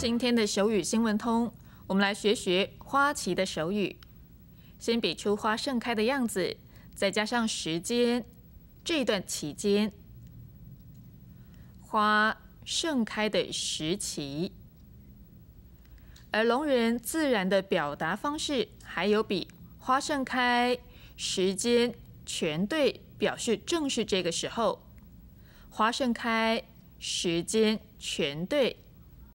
今天的手语新闻通，我们来学学花旗的手语。先比出花盛开的样子，再加上时间，这段期间花盛开的时期。而聋人自然的表达方式，还有比花盛开时间全对，表示正是这个时候。花盛开时间全对。